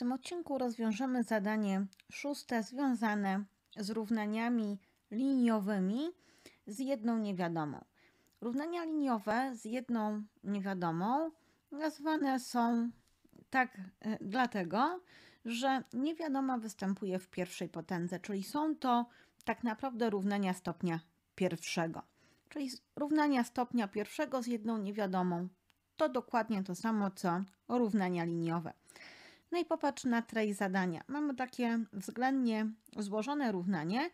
tym odcinku rozwiążemy zadanie szóste związane z równaniami liniowymi z jedną niewiadomą. Równania liniowe z jedną niewiadomą nazwane są tak e, dlatego, że niewiadoma występuje w pierwszej potędze, czyli są to tak naprawdę równania stopnia pierwszego. Czyli równania stopnia pierwszego z jedną niewiadomą to dokładnie to samo co równania liniowe. No i popatrz na trej zadania. Mamy takie względnie złożone równanie.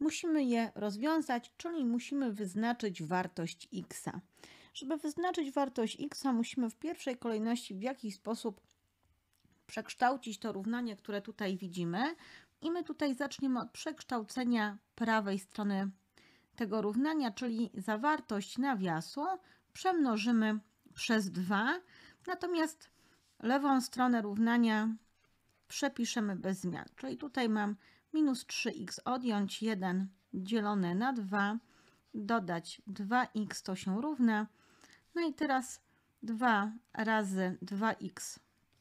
Musimy je rozwiązać, czyli musimy wyznaczyć wartość x. Żeby wyznaczyć wartość x, musimy w pierwszej kolejności w jakiś sposób przekształcić to równanie, które tutaj widzimy. I my tutaj zaczniemy od przekształcenia prawej strony tego równania, czyli zawartość nawiasu przemnożymy przez 2. Natomiast lewą stronę równania przepiszemy bez zmian. Czyli tutaj mam minus 3x odjąć 1 dzielone na 2, dodać 2x to się równa. No i teraz 2 razy 2x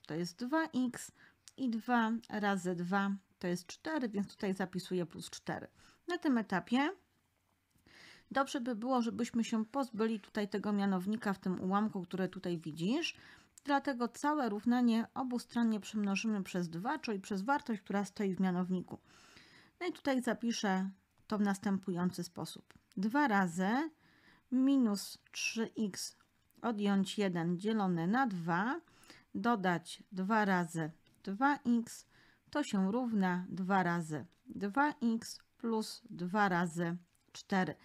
to jest 2x i 2 razy 2 to jest 4, więc tutaj zapisuję plus 4. Na tym etapie dobrze by było, żebyśmy się pozbyli tutaj tego mianownika w tym ułamku, który tutaj widzisz, Dlatego całe równanie obustronnie przemnożymy przez 2, czyli przez wartość, która stoi w mianowniku. No i tutaj zapiszę to w następujący sposób. 2 razy minus 3x odjąć 1 dzielone na 2, dodać 2 razy 2x, to się równa 2 razy 2x plus 2 razy 4.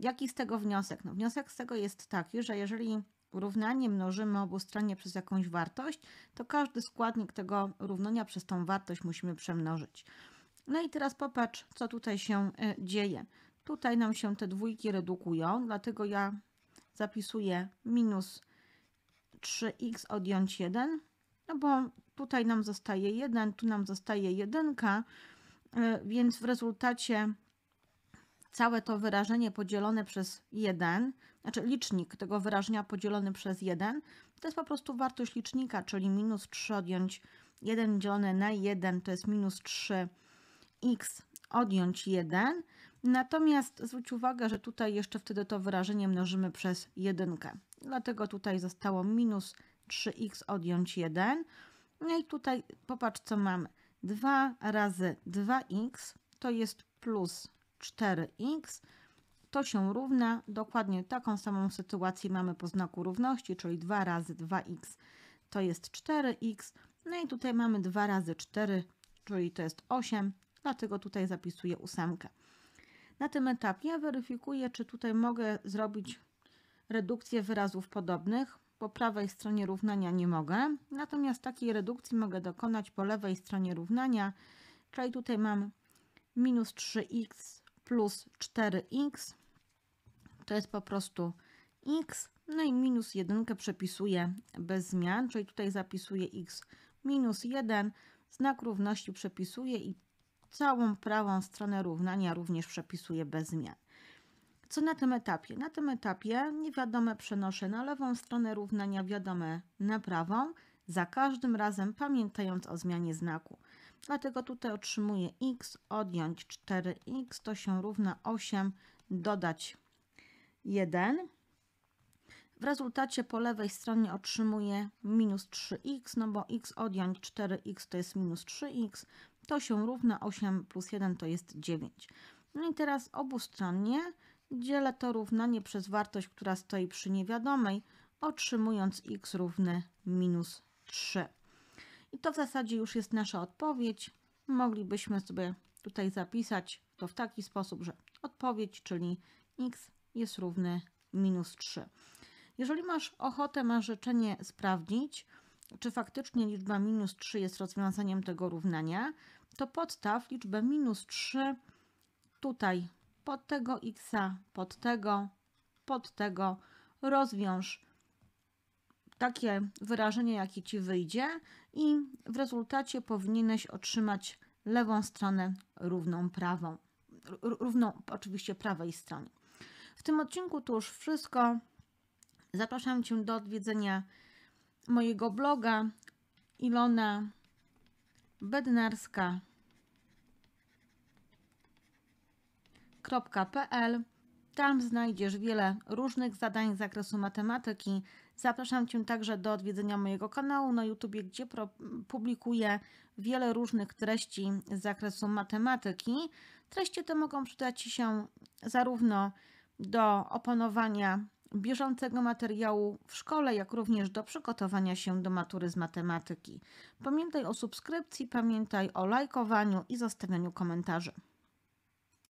Jaki z tego wniosek? No wniosek z tego jest taki, że jeżeli równanie mnożymy obustronnie przez jakąś wartość, to każdy składnik tego równania przez tą wartość musimy przemnożyć. No i teraz popatrz, co tutaj się y, dzieje. Tutaj nam się te dwójki redukują, dlatego ja zapisuję minus 3x odjąć 1, no bo tutaj nam zostaje 1, tu nam zostaje 1, y, więc w rezultacie całe to wyrażenie podzielone przez 1, znaczy licznik tego wyrażenia podzielony przez 1, to jest po prostu wartość licznika, czyli minus 3 odjąć 1 dzielone na 1 to jest minus 3x odjąć 1. Natomiast zwróć uwagę, że tutaj jeszcze wtedy to wyrażenie mnożymy przez 1. Dlatego tutaj zostało minus 3x odjąć 1. No i tutaj popatrz co mamy. 2 razy 2x to jest plus 4x, to się równa, dokładnie taką samą sytuację mamy po znaku równości, czyli 2 razy 2x to jest 4x, no i tutaj mamy 2 razy 4, czyli to jest 8, dlatego tutaj zapisuję 8. Na tym etapie weryfikuję, czy tutaj mogę zrobić redukcję wyrazów podobnych. Po prawej stronie równania nie mogę, natomiast takiej redukcji mogę dokonać po lewej stronie równania, czyli tutaj mam minus 3x plus 4x to jest po prostu x, no i minus 1 przepisuję bez zmian, czyli tutaj zapisuję x minus 1, znak równości przepisuję i całą prawą stronę równania również przepisuję bez zmian. Co na tym etapie? Na tym etapie niewiadome przenoszę na lewą stronę równania, wiadome na prawą, za każdym razem pamiętając o zmianie znaku. Dlatego tutaj otrzymuję x, odjąć 4x, to się równa 8, dodać 1. W rezultacie po lewej stronie otrzymuję minus 3x, no bo x odjąć 4x to jest minus 3x, to się równa 8 plus 1 to jest 9. No i teraz obustronnie dzielę to równanie przez wartość, która stoi przy niewiadomej, otrzymując x równe minus 3. I to w zasadzie już jest nasza odpowiedź. Moglibyśmy sobie tutaj zapisać to w taki sposób, że odpowiedź, czyli x jest równy minus 3. Jeżeli masz ochotę, masz życzenie sprawdzić, czy faktycznie liczba minus 3 jest rozwiązaniem tego równania, to podstaw liczbę minus 3 tutaj pod tego x, pod tego, pod tego, rozwiąż takie wyrażenie, jakie Ci wyjdzie i w rezultacie powinieneś otrzymać lewą stronę równą prawą, równą oczywiście prawej stronie. W tym odcinku to już wszystko. Zapraszam Cię do odwiedzenia mojego bloga Ilona Bednarska.pl tam znajdziesz wiele różnych zadań z zakresu matematyki. Zapraszam Cię także do odwiedzenia mojego kanału na YouTube, gdzie publikuję wiele różnych treści z zakresu matematyki. Treści te mogą przydać Ci się zarówno do opanowania bieżącego materiału w szkole, jak również do przygotowania się do matury z matematyki. Pamiętaj o subskrypcji, pamiętaj o lajkowaniu i zostawianiu komentarzy.